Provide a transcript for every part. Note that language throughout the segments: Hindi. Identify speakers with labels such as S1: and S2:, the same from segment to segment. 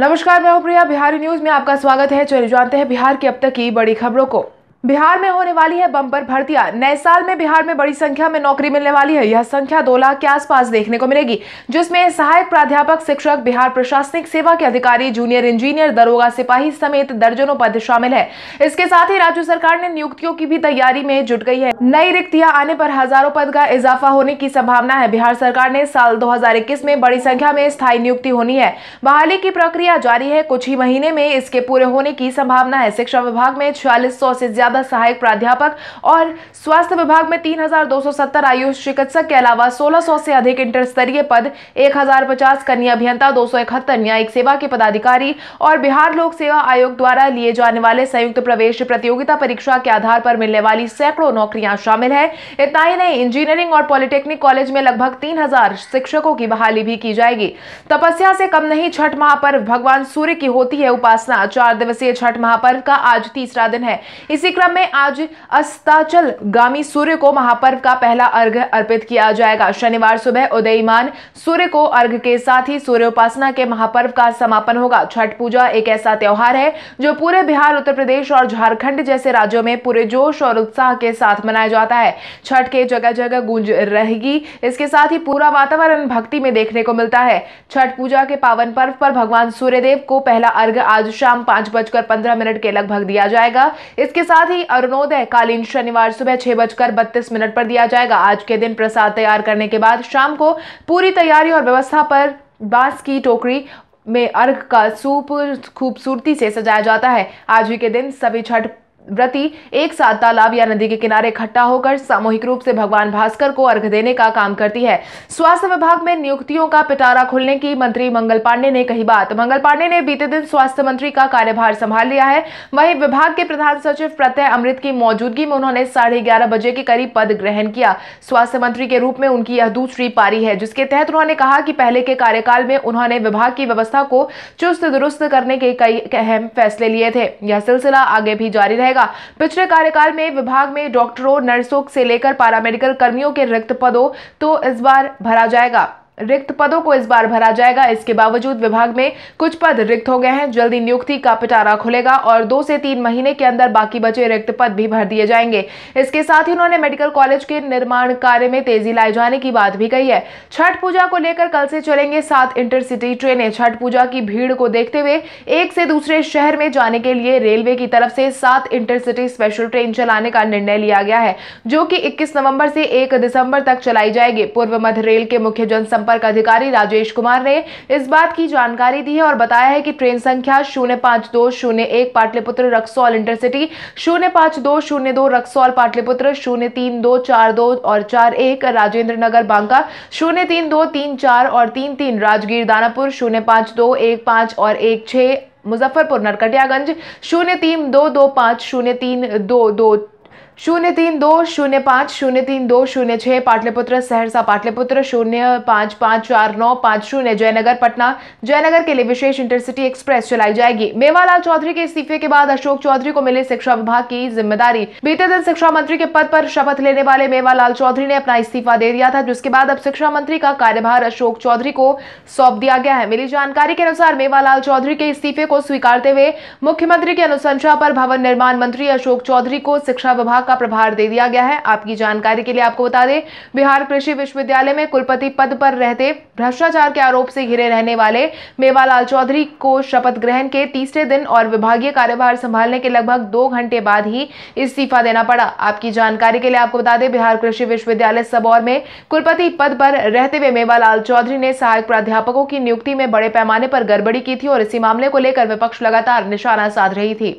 S1: नमस्कार मैं हूं प्रिया बिहारी न्यूज में आपका स्वागत है चलिए जानते हैं बिहार की अब तक की बड़ी खबरों को बिहार में होने वाली है बम्पर भर्तियां नए साल में बिहार में बड़ी संख्या में नौकरी मिलने वाली है यह संख्या दो लाख के आसपास देखने को मिलेगी जिसमें सहायक प्राध्यापक शिक्षक बिहार प्रशासनिक सेवा के अधिकारी जूनियर इंजीनियर दरोगा सिपाही समेत दर्जनों पद शामिल है इसके साथ ही राज्य सरकार ने नियुक्तियों की भी तैयारी में जुट गई है नई रिक्तियां आने पर हजारों पद का इजाफा होने की संभावना है बिहार सरकार ने साल दो में बड़ी संख्या में स्थायी नियुक्ति होनी है बहाली की प्रक्रिया जारी है कुछ ही महीने में इसके पूरे होने की संभावना है शिक्षा विभाग में छियालीस सौ ज्यादा ज्यादा सहायक प्राध्यापक और स्वास्थ्य विभाग में 3,270 आयुष चिकित्सक के अलावा 1600 से अधिक इंटर स्तरीय पद 1,050 कन्या अभियंता दो न्यायिक सेवा के पदाधिकारी और बिहार लोक सेवा आयोग द्वारा लिए जाने वाले संयुक्त प्रवेश प्रतियोगिता परीक्षा के आधार पर मिलने वाली सैकड़ों नौकरियां शामिल है इतना ही नहीं इंजीनियरिंग और पॉलिटेक्निक कॉलेज में लगभग तीन शिक्षकों की बहाली भी की जाएगी तपस्या से कम नहीं छठ महापर्व भगवान सूर्य की होती है उपासना चार दिवसीय छठ महापर्व का आज तीसरा दिन है इसी क्रम में आज अस्ताचल गामी सूर्य को महापर्व का पहला अर्घ अर्पित किया जाएगा शनिवार सुबह उदयमान सूर्य को अर्घ के साथ ही सूर्य उपासना के महापर्व का समापन होगा छठ पूजा एक ऐसा त्यौहार है जो पूरे बिहार उत्तर प्रदेश और झारखंड जैसे राज्यों में पूरे जोश और उत्साह के साथ मनाया जाता है छठ के जगह जगह गूंज रहेगी इसके साथ ही पूरा वातावरण भक्ति में देखने को मिलता है छठ पूजा के पावन पर्व पर भगवान सूर्यदेव को पहला अर्घ आज शाम पांच बजकर पंद्रह मिनट के लगभग दिया जाएगा इसके साथ साथ ही अरुणोदय कालीन शनिवार सुबह छह बजकर बत्तीस मिनट पर दिया जाएगा आज के दिन प्रसाद तैयार करने के बाद शाम को पूरी तैयारी और व्यवस्था पर बांस की टोकरी में अर्घ का सूप खूबसूरती से सजाया जाता है आज ही के दिन सभी छठ व्रती एक साथ तालाब या नदी के किनारे इकट्ठा होकर सामूहिक रूप से भगवान भास्कर को अर्घ देने का काम करती है स्वास्थ्य विभाग में नियुक्तियों का पिटारा खुलने की मंत्री मंगल पांडे ने कही बात मंगल पांडे ने बीते दिन स्वास्थ्य मंत्री का कार्यभार संभाल लिया है वही विभाग के प्रधान सचिव प्रत्यय अमृत की मौजूदगी में उन्होंने साढ़े ग्यारह बजे के करीब पद ग्रहण किया स्वास्थ्य मंत्री के रूप में उनकी यह दूसरी पारी है जिसके तहत उन्होंने कहा कि पहले के कार्यकाल में उन्होंने विभाग की व्यवस्था को चुस्त दुरुस्त करने के कई अहम फैसले लिए थे यह सिलसिला आगे भी जारी रहेगा जाएगा पिछले कार्यकाल में विभाग में डॉक्टरों नर्सों से लेकर पारामेडिकल कर्मियों के रिक्त पदों तो इस बार भरा जाएगा रिक्त पदों को इस बार भरा जाएगा इसके बावजूद विभाग में कुछ पद रिक्त हो गए हैं जल्दी नियुक्ति का पिटारा खुलेगा और दो से तीन महीने के अंदर बाकी बचे रिक्त पद भी भर दिए जाएंगे इसके साथ ही उन्होंने मेडिकल कॉलेज के निर्माण कार्य में तेजी लाए जाने की बात भी कही है छठ पूजा को लेकर कल से चलेंगे सात इंटरसिटी ट्रेनें छठ पूजा की भीड़ को देखते हुए एक से दूसरे शहर में जाने के लिए रेलवे की तरफ से सात इंटरसिटी स्पेशल ट्रेन चलाने का निर्णय लिया गया है जो की इक्कीस नवम्बर से एक दिसंबर तक चलाई जाएगी पूर्व मध्य रेल के मुख्य जनसंपर्क जनसंपर्क अधिकारी राजेश कुमार ने इस बात की जानकारी दी है और बताया है कि ट्रेन संख्या शून्य पांच दो शून्य एक पाटलिपुत्र रक्सौल इंटरसिटी शून्य पांच दो शून्य दो रक्सौल पाटलिपुत्र शून्य तीन दो चार दो और चार एक राजेंद्र नगर बांका शून्य तीन दो तीन चार और तीन तीन राजगीर दानापुर शून्य पांच दो एक पांच और एक छह मुजफ्फरपुर नरकटियागंज शून्य तीन दो दो पांच शून्य तीन दो दो शून्य तीन दो शून्य पाँच शून्य तीन दो शून्य छः पाटलिपुत्र सहरसा पाटलिपुत्र शून्य पाँच पाँच चार नौ पाँच शून्य जयनगर पटना जयनगर के लिए विशेष इंटरसिटी एक्सप्रेस चलाई जाएगी मेवालाल चौधरी के इस्तीफे के बाद अशोक चौधरी को मिले शिक्षा विभाग की जिम्मेदारी बीते दिन शिक्षा मंत्री के पद पर शपथ लेने वाले मेवालाल चौधरी ने अपना इस्तीफा दे दिया था जिसके बाद अब शिक्षा मंत्री का कार्यभार अशोक चौधरी को सौंप दिया गया है मिली जानकारी के अनुसार मेवालाल चौधरी के इस्तीफे को स्वीकारते हुए मुख्यमंत्री की अनुशंसा पर भवन निर्माण मंत्री अशोक चौधरी को शिक्षा विभाग का प्रभार दे दिया गया है आपकी जानकारी के लिए आपको बता दें बिहार कृषि विश्वविद्यालय में कुलपति पद पर रहते भ्रष्टाचार के आरोप से घिरे रहने वाले मेवालाल चौधरी को शपथ ग्रहण के तीसरे दिन और विभागीय कार्यभार संभालने के लगभग दो घंटे बाद ही इस्तीफा देना पड़ा आपकी जानकारी के लिए आपको बता दें बिहार कृषि विश्वविद्यालय सबौर में कुलपति पद पर रहते हुए मेवालाल चौधरी ने सहायक प्राध्यापकों की नियुक्ति में बड़े पैमाने पर गड़बड़ी की थी और इसी मामले को लेकर विपक्ष लगातार निशाना साध रही थी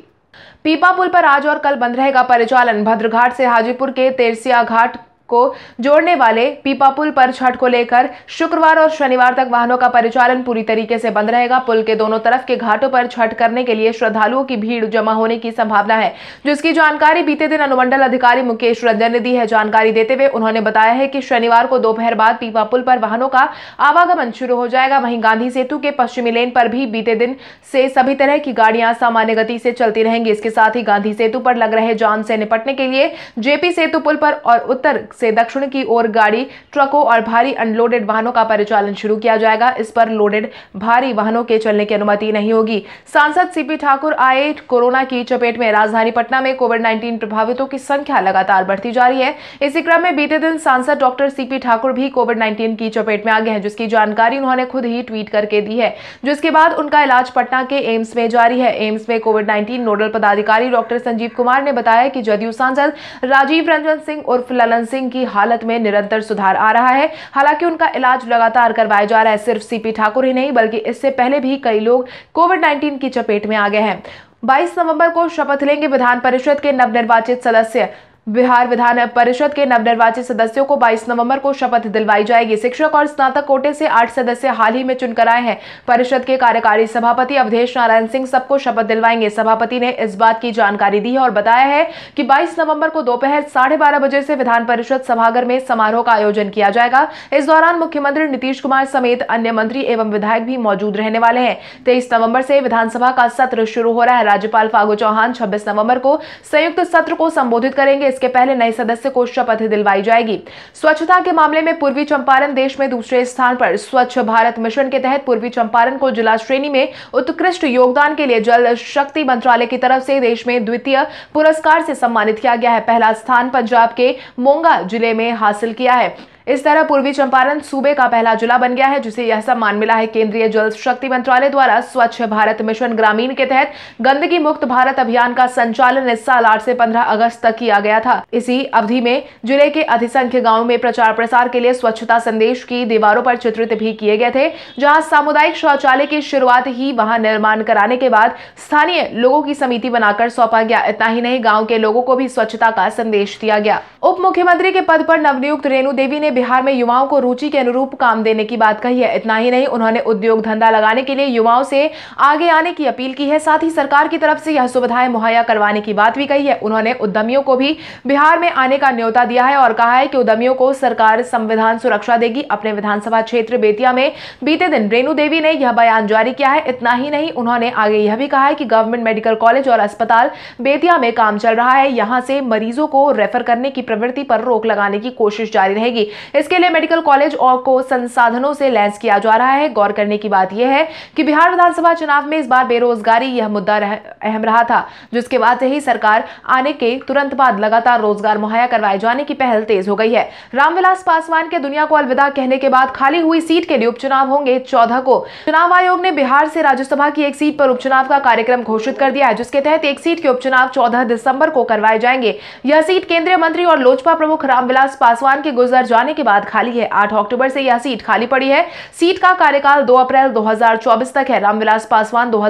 S1: पीपा पुल पर आज और कल बंद रहेगा परिचालन भद्रघाट से हाजीपुर के तेरसिया घाट को जोड़ने वाले पीपा पुल पर छठ को लेकर शुक्रवार और शनिवार तक वाहनों का परिचालन पूरी तरीके से बंद रहेगा पुल के दोनों तरफ के घाटों पर छठ करने के लिए श्रद्धालुओं की भीड़ जमा होने की संभावना है जिसकी जानकारी बीते दिन अनुमंडल अधिकारी मुकेश रंजन ने दी है जानकारी देते हुए उन्होंने बताया है कि शनिवार को दोपहर बाद पीपा पुल पर वाहनों का आवागमन शुरू हो जाएगा वहीं गांधी सेतु के पश्चिमी लेन पर भी बीते दिन से सभी तरह की गाड़ियां सामान्य गति से चलती रहेंगी इसके साथ ही गांधी सेतु पर लग रहे जाम से निपटने के लिए जेपी सेतु पुल पर और उत्तर से दक्षिण की ओर गाड़ी ट्रकों और भारी अनलोडेड वाहनों का परिचालन शुरू किया जाएगा इस पर लोडेड भारी वाहनों के चलने की अनुमति नहीं होगी सांसद सीपी ठाकुर आए कोरोना की चपेट में राजधानी पटना में कोविड नाइन्टीन प्रभावितों की संख्या लगातार बढ़ती जा रही है इसी क्रम में बीते दिन सांसद डॉक्टर सीपी ठाकुर भी कोविड नाइन्टीन की चपेट में आ गए हैं जिसकी जानकारी उन्होंने खुद ही ट्वीट करके दी है जिसके बाद उनका इलाज पटना के एम्स में जारी है एम्स में कोविड नाइन्टीन नोडल पदाधिकारी डॉक्टर संजीव कुमार ने बताया कि जदयू सांसद राजीव रंजन सिंह उर्फ ललन सिंह की हालत में निरंतर सुधार आ रहा है हालांकि उनका इलाज लगातार करवाया जा रहा है सिर्फ सीपी ठाकुर ही नहीं बल्कि इससे पहले भी कई लोग कोविड नाइन्टीन की चपेट में आ गए हैं 22 नवंबर को शपथ लेंगे विधान परिषद के नवनिर्वाचित सदस्य बिहार विधान परिषद के नवनिर्वाचित सदस्यों को 22 नवंबर को शपथ दिलवाई जाएगी शिक्षक और स्नातक कोटे से आठ सदस्य हाल ही में चुनकर आए हैं परिषद के कार्यकारी सभापति अवधेश नारायण सिंह सबको शपथ दिलवाएंगे सभापति ने इस बात की जानकारी दी है और बताया है कि बाईस नवम्बर को दोपहर साढ़े बारह बजे से विधान परिषद सभागर में समारोह का आयोजन किया जाएगा इस दौरान मुख्यमंत्री नीतीश कुमार समेत अन्य मंत्री एवं विधायक भी मौजूद रहने वाले हैं तेईस नवम्बर से विधानसभा का सत्र शुरू हो रहा है राज्यपाल फागू चौहान छब्बीस नवम्बर को संयुक्त सत्र को संबोधित करेंगे इसके पहले नए सदस्य को शपथ दिलवाई जाएगी स्वच्छता के मामले में पूर्वी चंपारण देश में दूसरे स्थान पर स्वच्छ भारत मिशन के तहत पूर्वी चंपारण को जिला श्रेणी में उत्कृष्ट योगदान के लिए जल शक्ति मंत्रालय की तरफ से देश में द्वितीय पुरस्कार से सम्मानित किया गया है पहला स्थान पंजाब के मोंगा जिले में हासिल किया है इस तरह पूर्वी चंपारण सूबे का पहला जिला बन गया है जिसे यह सम्मान मिला है केंद्रीय जल शक्ति मंत्रालय द्वारा स्वच्छ भारत मिशन ग्रामीण के तहत गंदगी मुक्त भारत अभियान का संचालन इस साल आठ से पंद्रह अगस्त तक किया गया था इसी अवधि में जिले के अधिसंख्य गाँव में प्रचार प्रसार के लिए स्वच्छता संदेश की दीवारों पर चित्रित भी किए गए थे जहाँ सामुदायिक शौचालय की शुरुआत ही वहाँ निर्माण कराने के बाद स्थानीय लोगों की समिति बनाकर सौंपा गया इतना ही नहीं गाँव के लोगों को भी स्वच्छता का संदेश दिया गया उप मुख्यमंत्री के पद पर नवनियुक्त रेणु देवी ने बिहार में युवाओं को रुचि के अनुरूप काम देने की बात कही है इतना ही नहीं उन्होंने उद्योग धंधा लगाने के लिए युवाओं से आगे आने की अपील की है साथ ही सरकार की तरफ से यह सुविधाएं मुहैया करवाने की बात भी कही है उन्होंने उद्यमियों को भी बिहार में आने का न्योता दिया है और कहा है कि उद्यमियों को सरकार संविधान सुरक्षा देगी अपने विधानसभा क्षेत्र बेतिया में बीते दिन रेणु देवी ने यह बयान जारी किया है इतना ही नहीं उन्होंने आगे यह भी कहा है कि गवर्नमेंट मेडिकल कॉलेज और अस्पताल बेतिया में काम चल रहा है यहाँ से मरीजों को रेफर करने की प्रवृत्ति पर रोक लगाने की कोशिश जारी रहेगी इसके लिए मेडिकल कॉलेज और को संसाधनों से लैस किया जा रहा है गौर करने की बात यह है कि बिहार विधानसभा चुनाव में इस बार बेरोजगारी यह मुद्दा रह, अहम रहा था जिसके बाद से ही सरकार आने के तुरंत बाद लगातार रोजगार मुहैया करवाए जाने की पहल तेज हो गई है रामविलास पासवान के दुनिया को अलविदा कहने के बाद खाली हुई सीट के लिए उपचुनाव होंगे चौदह को चुनाव आयोग ने बिहार से राज्यसभा की एक सीट पर उपचुनाव का कार्यक्रम घोषित कर दिया है जिसके तहत एक सीट के उपचुनाव चौदह दिसंबर को करवाए जाएंगे यह सीट केंद्रीय मंत्री और लोजपा प्रमुख रामविलास पासवान के गुजर जाने जाने के बाद खाली है आठ अक्टूबर से यह सीट खाली पड़ी है सीट का कार्यकाल दो अप्रैल दो तक है रामविलास पासवान दो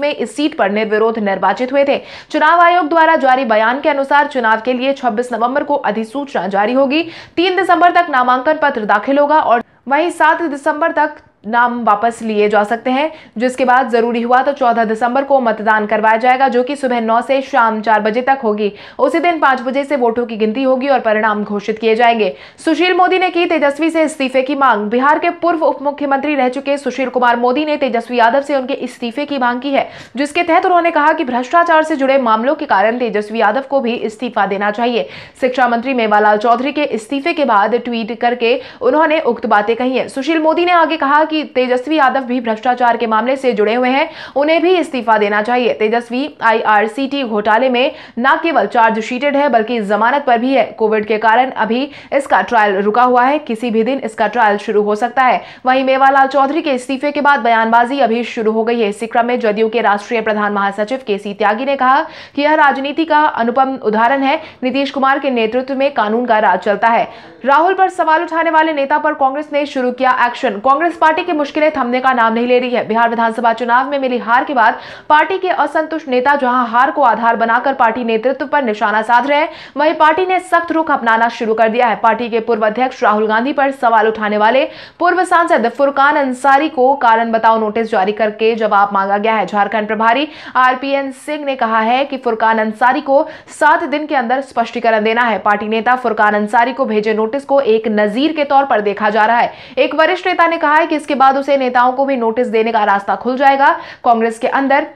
S1: में इस सीट पर निर्विरोध निर्वाचित हुए थे चुनाव आयोग द्वारा जारी बयान के अनुसार चुनाव के लिए छब्बीस नवम्बर को अधिसूचना जारी होगी तीन दिसंबर तक नामांकन पत्र दाखिल होगा और वहीं सात दिसंबर तक नाम वापस लिए जा सकते हैं जिसके बाद जरूरी हुआ तो 14 दिसंबर को मतदान करवाया जाएगा जो कि सुबह 9 से शाम 4 बजे तक होगी उसी दिन 5 बजे से वोटों की गिनती होगी और परिणाम घोषित किए जाएंगे सुशील मोदी ने की तेजस्वी से इस्तीफे की मांग बिहार के पूर्व उप मुख्यमंत्री रह चुके सुशील कुमार मोदी ने तेजस्वी यादव से उनके इस्तीफे की मांग की है जिसके तहत उन्होंने कहा कि भ्रष्टाचार से जुड़े मामलों के कारण तेजस्वी यादव को भी इस्तीफा देना चाहिए शिक्षा मंत्री मेवालाल चौधरी के इस्तीफे के बाद ट्वीट करके उन्होंने उक्त बातें कही है सुशील मोदी ने आगे कहा कि कि तेजस्वी यादव भी भ्रष्टाचार के मामले से जुड़े हुए हैं उन्हें भी इस्तीफा देना चाहिए तेजस्वी आईआरसीटी घोटाले में न केवल चार्जशीटेड है बल्कि जमानत पर भी है कोविड के कारण अभी इसका ट्रायल रुका हुआ है किसी भी दिन इसका ट्रायल शुरू हो सकता है वही मेवालाल चौधरी के इस्तीफे के बाद बयानबाजी अभी शुरू हो गई है इसी क्रम में जदयू के राष्ट्रीय प्रधान महासचिव के त्यागी ने कहा कि यह राजनीति का अनुपम उदाहरण है नीतीश कुमार के नेतृत्व में कानून का राज चलता है राहुल पर सवाल उठाने वाले नेता पर कांग्रेस ने शुरू किया एक्शन कांग्रेस पार्टी की मुश्किलें थमने का नाम नहीं ले रही है बिहार विधानसभा चुनाव में मिली हार के बाद पार्टी के असंतुष्ट नेता जहां हार को आधार बनाकर पार्टी नेतृत्व पर निशाना साध रहे वहीं पार्टी ने सख्त रुख अपनाना शुरू कर दिया है पार्टी के पूर्व अध्यक्ष राहुल गांधी पर सवाल उठाने वाले पूर्व सांसद फुरकान अंसारी को कारण बताओ नोटिस जारी करके जवाब मांगा गया है झारखंड प्रभारी आरपीएन सिंह ने कहा है कि फुरकान अंसारी को सात दिन के अंदर स्पष्टीकरण देना है पार्टी नेता फुरकान अंसारी को भेजे नोटिस को एक नजीर के तौर पर देखा जा रहा है एक वरिष्ठ नेता ने कहा है कि इसके बाद उसे नेताओं को भी नोटिस देने का रास्ता खुल जाएगा कांग्रेस के अंदर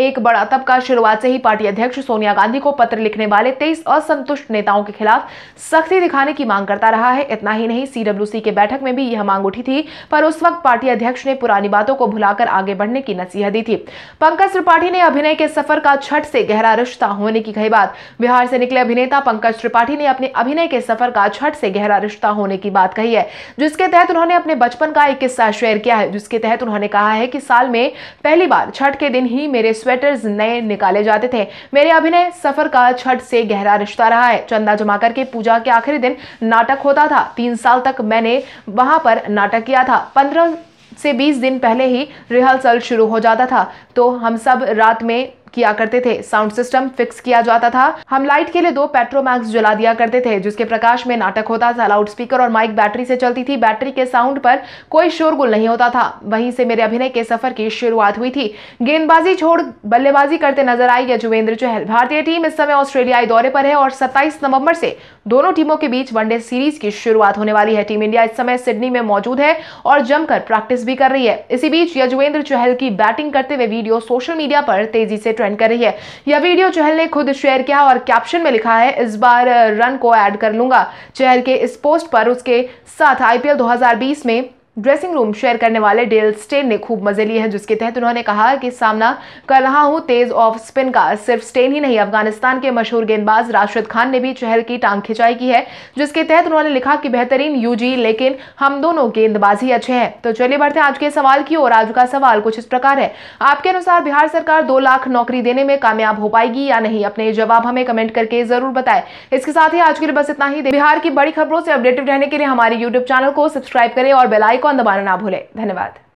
S1: एक बड़ा तबका शुरुआत से ही पार्टी अध्यक्ष सोनिया गांधी को पत्र लिखने वाले तेईस असंतुष्ट नेताओं के खिलाफ सख्ती दिखाने की मांग करता रहा है इतना ही नहीं सीडब्ल्यूसी के बैठक में भी यह मांग उठी थी पर उस वक्त पार्टी अध्यक्ष ने पुरानी बातों को भुलाकर आगे बढ़ने की नसीहत दी थी पंकज त्रिपाठी ने अभिनय के सफर का छठ से गहरा रिश्ता होने की कही बात बिहार से निकले अभिनेता पंकज त्रिपाठी ने अपने अभिनय के सफर का छठ से गहरा रिश्ता होने की बात कही है जिसके तहत उन्होंने अपने बचपन का एक किस्सा शेयर किया है जिसके तहत उन्होंने कहा है कि साल में पहली बार छठ के दिन ही मेरे स्वेटर्स नए निकाले जाते थे मेरे अभिनय सफर का छठ से गहरा रिश्ता रहा है चंदा जमा करके पूजा के आखिरी दिन नाटक होता था तीन साल तक मैंने वहां पर नाटक किया था पंद्रह से बीस दिन पहले ही रिहर्सल शुरू हो जाता था तो हम सब रात में किया करते थे साउंड सिस्टम फिक्स किया जाता था हम लाइट के लिए दो पेट्रोमैक्स जला दिया करते थे जिसके प्रकाश में नाटक होता था लाउड स्पीकर और माइक बैटरी से चलती थी बैटरी के साउंड पर कोई शोरगुल नहीं होता था वहीं से मेरे अभिनय के सफर की शुरुआत हुई थी गेंदबाजी छोड़ बल्लेबाजी करते नजर आई यजुवेंद्र चहल भारतीय टीम इस समय ऑस्ट्रेलियाई दौरे पर है और सत्ताईस नवम्बर से दोनों टीमों के बीच वनडे सीरीज की शुरुआत होने वाली है टीम इंडिया इस समय सिडनी में मौजूद है और जमकर प्रैक्टिस भी कर रही है इसी बीच यजुवेंद्र चहल की बैटिंग करते हुए वीडियो सोशल मीडिया पर तेजी से ट्रेंड कर रही है यह वीडियो चहल ने खुद शेयर किया और कैप्शन में लिखा है इस बार रन uh, को ऐड कर लूंगा चहल के इस पोस्ट पर उसके साथ आईपीएल 2020 में ड्रेसिंग रूम शेयर करने वाले डेल स्टेन ने खूब मजे लिए हैं जिसके तहत उन्होंने कहा कि सामना कर रहा हूं तेज ऑफ स्पिन का सिर्फ स्टेन ही नहीं अफगानिस्तान के मशहूर गेंदबाज राशिद खान ने भी चहल की टांग खिंचाई की है जिसके तहत उन्होंने लिखा कि बेहतरीन यूजी लेकिन हम दोनों गेंदबाज ही अच्छे हैं तो चलिए बढ़ते हैं आज के सवाल की और आज का सवाल कुछ इस प्रकार है आपके अनुसार बिहार सरकार दो लाख नौकरी देने में कामयाब हो पाएगी या नहीं अपने जवाब हमें कमेंट करके जरूर बताए इसके साथ ही आज के लिए बस इतना ही बिहार की बड़ी खबरों से अपडेटेड रहने के लिए हमारे यूट्यूब चैनल को सब्सक्राइब करें और बेलाइकॉन कौन दबाना ना भूले धन्यवाद